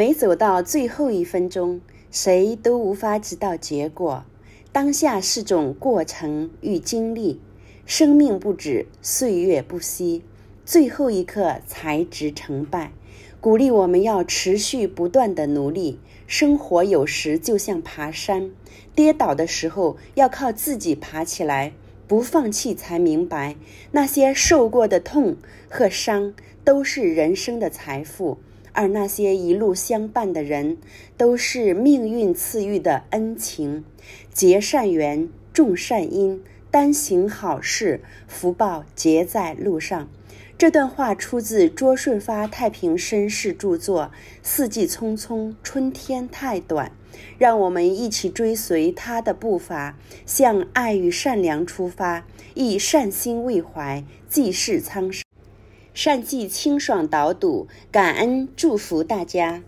每走到最后一分钟，谁都无法知道结果。当下是种过程与经历，生命不止，岁月不息。最后一刻才知成败，鼓励我们要持续不断的努力。生活有时就像爬山，跌倒的时候要靠自己爬起来，不放弃才明白，那些受过的痛和伤都是人生的财富。而那些一路相伴的人，都是命运赐予的恩情。结善缘，种善因，单行好事，福报结在路上。这段话出自卓顺发《太平绅士》著作《四季匆匆》，春天太短，让我们一起追随他的步伐，向爱与善良出发，以善心为怀，济世苍生。善记清爽导读，感恩祝福大家。